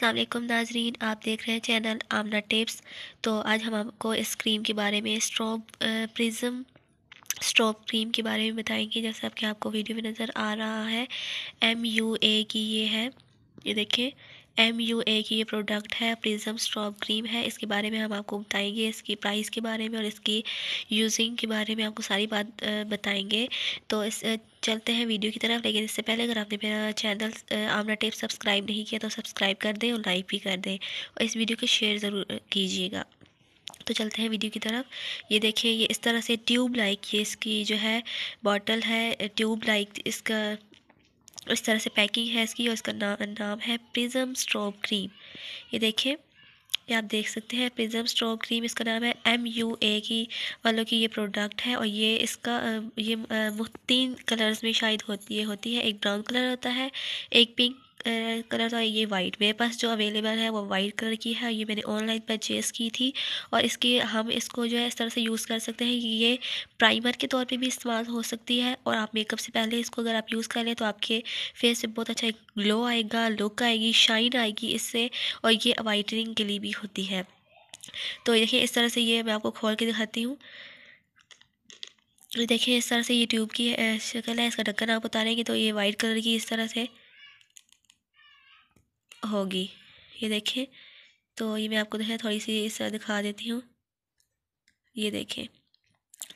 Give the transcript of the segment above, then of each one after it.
असलम नाजरीन आप देख रहे हैं चैनल आमना टिप्स तो आज हम आपको इस क्रीम के बारे में स्ट्रॉप प्रिज्म स्ट्रॉप क्रीम के बारे में बताएंगे जैसे आपके आपको वीडियो में नज़र आ रहा है एम यू ए की ये है ये देखें एम यू ए की ये प्रोडक्ट है प्रिज्म स्ट्रॉप क्रीम है इसके बारे में हम आपको बताएंगे इसकी प्राइस के बारे में और इसकी यूजिंग के बारे में आपको सारी बात बताएंगे तो इस चलते हैं वीडियो की तरफ लेकिन इससे पहले अगर आपने मेरा चैनल आमना टेप सब्सक्राइब नहीं किया तो सब्सक्राइब कर दें और लाइक भी कर दें और इस वीडियो को शेयर ज़रूर कीजिएगा तो चलते हैं वीडियो की तरफ ये देखिए ये इस तरह से ट्यूब लाइक ये इसकी जो है बॉटल है ट्यूब लाइक इसका इस तरह से पैकिंग है इसकी और इसका ना, नाम है प्रिज़म स्ट्रॉब क्रीम ये देखिए ये आप देख सकते हैं प्रिज़म स्ट्रॉ क्रीम इसका नाम है एम यू ए की वालों की ये प्रोडक्ट है और ये इसका ये तीन कलर्स में शायद होती है होती है एक ब्राउन कलर होता है एक पिंक कलर था ये वाइट मेरे पास जो अवेलेबल है वो वाइट कलर की है ये मैंने ऑनलाइन परचेज़ की थी और इसके हम इसको जो है इस तरह से यूज़ कर सकते हैं ये प्राइमर के तौर पे भी इस्तेमाल हो सकती है और आप मेकअप से पहले इसको अगर आप यूज़ कर लें तो आपके फेस पे बहुत अच्छा ग्लो आएगा लुक आएगी शाइन आएगी इससे और ये वाइटनिंग के लिए भी होती है तो देखिए इस तरह से ये मैं आपको खोल के दिखाती हूँ देखिए इस तरह से ये ट्यूब की शक्ल है इसका ढक्कन आप उतारेंगे तो ये वाइट कलर की इस तरह से होगी ये देखें तो ये मैं आपको जो है थोड़ी सी इस तरह दिखा देती हूँ ये देखें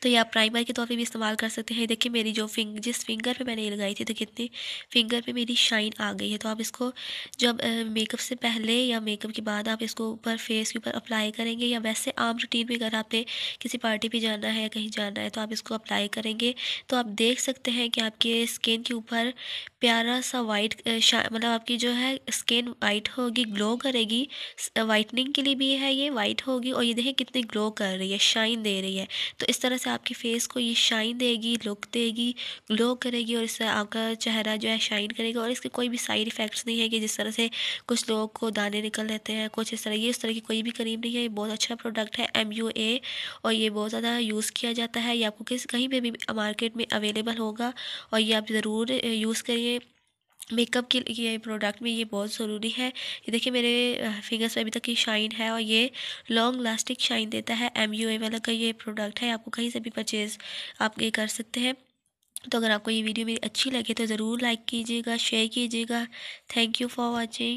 तो ये आप प्राइमर के तौर पे भी इस्तेमाल कर सकते हैं देखिए मेरी जो फिंग जिस फिंगर पे मैंने ये लगाई थी तो कितनी फिंगर पे मेरी शाइन आ गई है तो आप इसको जब मेकअप से पहले या मेकअप के बाद आप इसको ऊपर फेस के ऊपर अप्लाई करेंगे या वैसे आम रूटीन में अगर आपने किसी पार्टी पर जाना है कहीं जाना है तो आप इसको अप्लाई करेंगे तो आप देख सकते हैं कि आपके स्किन के ऊपर प्यारा सा वाइट मतलब आपकी जो है स्किन वाइट होगी ग्लो करेगी वाइटनिंग के लिए भी है ये वाइट होगी और ये देखें कितनी ग्लो कर रही है शाइन दे रही है तो इस तरह से इससे आपके फेस को ये शाइन देगी लुक देगी ग्लो करेगी और इससे आपका चेहरा जो है शाइन करेगा और इसके कोई भी साइड इफ़ेक्ट्स नहीं है कि जिस तरह से कुछ लोग को दाने निकल रहते हैं कुछ इस तरह ये इस तरह की कोई भी करीब नहीं है ये बहुत अच्छा प्रोडक्ट है एम यू ए और ये बहुत ज़्यादा यूज़ किया जाता है ये आपको किस कहीं पर भी मार्केट में अवेलेबल होगा और ये आप ज़रूर यूज़ करिए मेकअप के लिए प्रोडक्ट में ये बहुत ज़रूरी है ये देखिए मेरे फिंगर्स पे अभी तक ये शाइन है और ये लॉन्ग लास्टिंग शाइन देता है एम यू ए वाला का ये प्रोडक्ट है आपको कहीं से भी परचेज़ आप ये कर सकते हैं तो अगर आपको ये वीडियो मेरी अच्छी लगे तो ज़रूर लाइक कीजिएगा शेयर कीजिएगा थैंक यू फॉर वॉचिंग